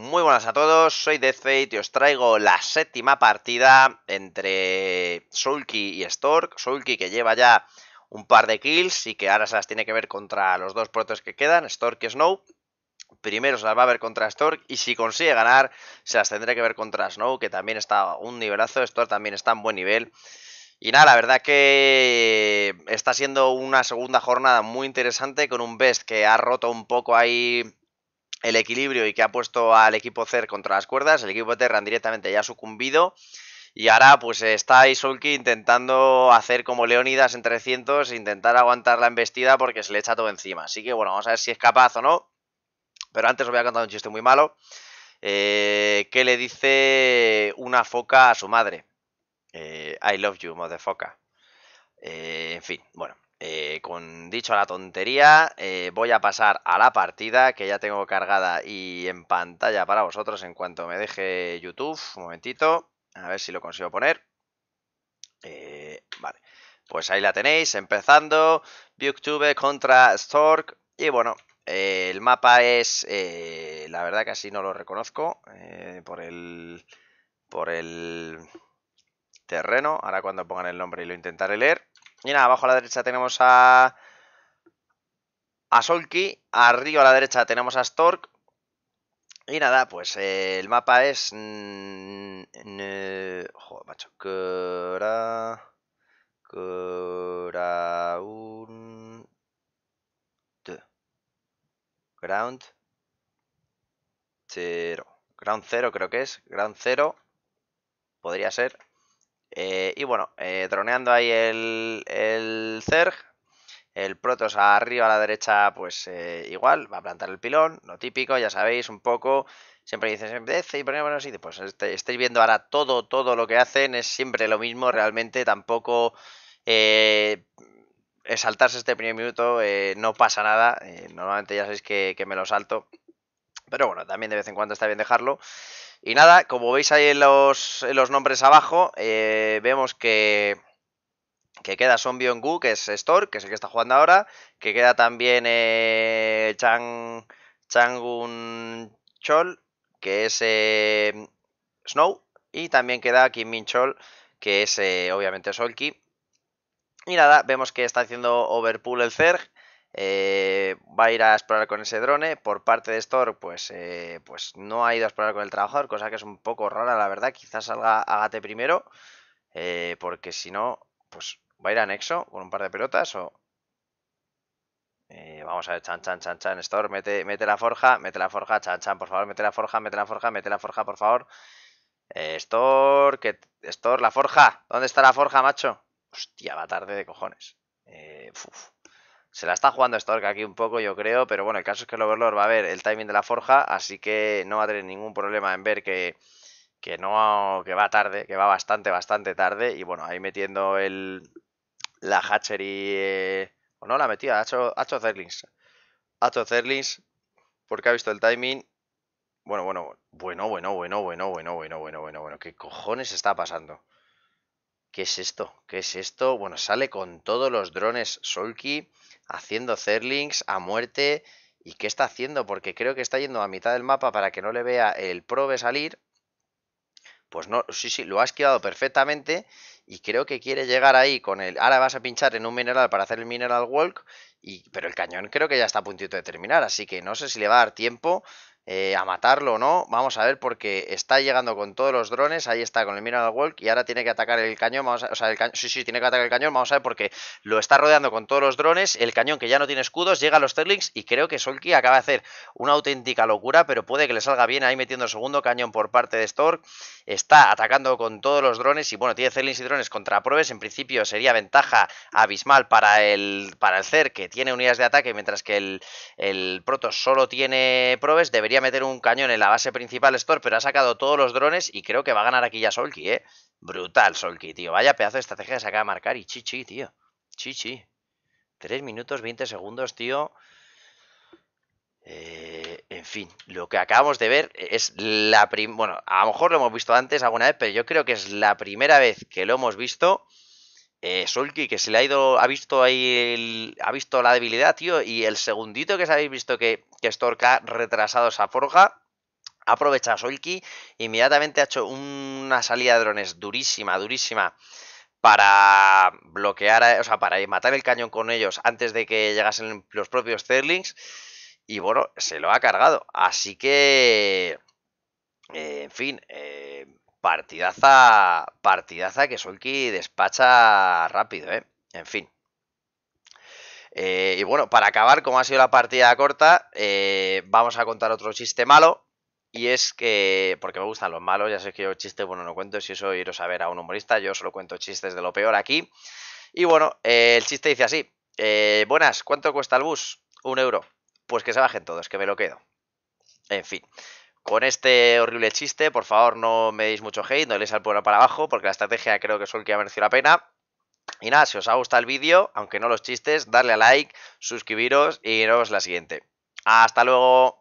Muy buenas a todos, soy Deathfate y os traigo la séptima partida entre Sulky y Stork. Sulky que lleva ya un par de kills y que ahora se las tiene que ver contra los dos protos que quedan, Stork y Snow. Primero se las va a ver contra Stork y si consigue ganar se las tendrá que ver contra Snow que también está un nivelazo, Stork también está en buen nivel. Y nada, la verdad que está siendo una segunda jornada muy interesante con un Best que ha roto un poco ahí el equilibrio y que ha puesto al equipo CER contra las cuerdas. El equipo Terran directamente ya ha sucumbido. Y ahora pues está Isolki intentando hacer como Leonidas en 300, intentar aguantar la embestida porque se le echa todo encima. Así que bueno, vamos a ver si es capaz o no. Pero antes os voy a contar un chiste muy malo. Eh, que le dice una foca a su madre. Eh, I love you, motherfucker. foca eh, en fin, bueno. Eh, con dicho la tontería, eh, voy a pasar a la partida que ya tengo cargada y en pantalla para vosotros en cuanto me deje YouTube. Un momentito, a ver si lo consigo poner. Eh, vale, pues ahí la tenéis, empezando. Viewtube contra Stork. Y bueno, el mapa es, la verdad que así no lo reconozco por el... Por el terreno, ahora cuando pongan el nombre y lo intentaré leer. Y nada, abajo a la derecha tenemos a. A Solki. Arriba a la derecha tenemos a Stork. Y nada, pues eh, el mapa es. Mm, Joder, macho. Cora. Ground. Ground. cero Ground cero creo que es. Ground cero Podría ser. Eh, y bueno, eh, droneando ahí el, el Zerg, el Protos arriba a la derecha, pues eh, igual, va a plantar el pilón, lo típico, ya sabéis, un poco. Siempre dicen, y bueno, así, pues este, estáis viendo ahora todo, todo lo que hacen, es siempre lo mismo, realmente tampoco saltarse este primer minuto, no pasa nada, normalmente ya sabéis que, que me lo salto, pero bueno, también de vez en cuando está bien dejarlo. Y nada, como veis ahí en los, nombres abajo, eh, vemos que, que queda Son byung que es Store, que es el que está jugando ahora, que queda también eh, Chang, Changun Chol, que es eh, Snow, y también queda Kim Min Chol, que es obviamente Solki. Y nada, vemos que está haciendo Overpool el Zerg, eh, va a ir a explorar con ese drone. Por parte de Store, pues, eh, pues no ha ido a explorar con el trabajador, cosa que es un poco rara, la verdad. Quizás salga Agate primero, eh, porque si no, pues va a ir a Nexo con un par de pelotas o... vamos a ver, chan, chan, chan, chan, Store, mete, mete la forja, mete la forja, chan, chan, por favor, mete la forja, mete la forja, mete la forja, por favor. Store, que... la forja, ¿dónde está la forja, macho? Hostia, va tarde de cojones. Eh, se la está jugando Stork aquí un poco, yo creo, pero bueno, el caso es que el Overlord va a ver el timing de la forja, así que no va a tener ningún problema en ver que, que no que va tarde, que va bastante, bastante tarde. Y bueno, ahí metiendo el la hatchery. o no la ha metido? ha hecho Zerlings. Ha hecho Zerlings porque ha visto el timing. Bueno, bueno, bueno, bueno, bueno, bueno, bueno, bueno, bueno, bueno, bueno. ¿Qué cojones está pasando? ¿Qué es esto? ¿Qué es esto? Bueno, sale con todos los drones Solki haciendo Zerlings a muerte. ¿Y qué está haciendo? Porque creo que está yendo a mitad del mapa para que no le vea el probe salir. Pues no, sí, sí, lo ha esquivado perfectamente. Y creo que quiere llegar ahí con el. Ahora vas a pinchar en un mineral para hacer el mineral walk. Y... Pero el cañón creo que ya está a puntito de terminar. Así que no sé si le va a dar tiempo. Eh, a matarlo o no. Vamos a ver, porque está llegando con todos los drones. Ahí está, con el Mineral Walk. Y ahora tiene que atacar el cañón. Vamos a, o sea, sí, sí, tiene que atacar el cañón. Vamos a ver, porque lo está rodeando con todos los drones. El cañón que ya no tiene escudos llega a los Terlings. Y creo que Solki acaba de hacer una auténtica locura. Pero puede que le salga bien ahí metiendo el segundo cañón por parte de Stork. Está atacando con todos los drones. Y bueno, tiene Zerlings y drones contra Probes. En principio sería ventaja abismal para el, para el Cer, que tiene unidades de ataque. Mientras que el, el Proto solo tiene Probes. Debería meter un cañón en la base principal Store, pero ha sacado todos los drones y creo que va a ganar aquí ya Solky, ¿eh? Brutal Solki, tío. Vaya pedazo de estrategia que se acaba de marcar y chichi, tío. Chichi. 3 minutos 20 segundos, tío. Eh, en fin, lo que acabamos de ver es la primera... Bueno, a lo mejor lo hemos visto antes alguna vez, pero yo creo que es la primera vez que lo hemos visto eh, Solki que se le ha ido, ha visto ahí, ha visto la debilidad, tío, y el segundito que se habéis visto que, que ha retrasado esa forja, Aprovecha Solki a inmediatamente ha hecho una salida de drones durísima, durísima, para bloquear, o sea, para matar el cañón con ellos antes de que llegasen los propios Zerlings, y bueno, se lo ha cargado, así que... Eh, en fin, eh, partidaza, partidaza que Solki despacha rápido, ¿eh? En fin. Eh, y bueno, para acabar, como ha sido la partida corta, eh, vamos a contar otro chiste malo. Y es que, porque me gustan los malos, ya sé que yo chiste, bueno, no cuento, si eso iros a ver a un humorista, yo solo cuento chistes de lo peor aquí. Y bueno, eh, el chiste dice así, buenas, ¿cuánto cuesta el bus? Un euro. Pues que se bajen todos, que me lo quedo. En fin, con este horrible chiste, por favor no me deis mucho hate, no le al pueblo para abajo, porque la estrategia creo que es el que ha merecido la pena. Y nada, si os ha gustado el vídeo, aunque no los chistes, darle a like, suscribiros y nos vemos la siguiente. ¡Hasta luego!